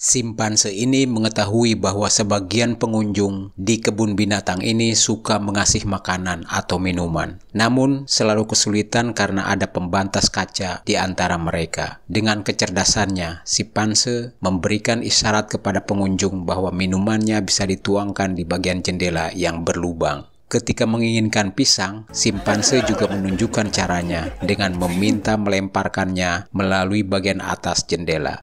Simpanse ini mengetahui bahwa sebagian pengunjung di kebun binatang ini suka mengasih makanan atau minuman. Namun, selalu kesulitan karena ada pembatas kaca di antara mereka. Dengan kecerdasannya, si Panse memberikan isyarat kepada pengunjung bahwa minumannya bisa dituangkan di bagian jendela yang berlubang. Ketika menginginkan pisang, simpanse juga menunjukkan caranya dengan meminta melemparkannya melalui bagian atas jendela.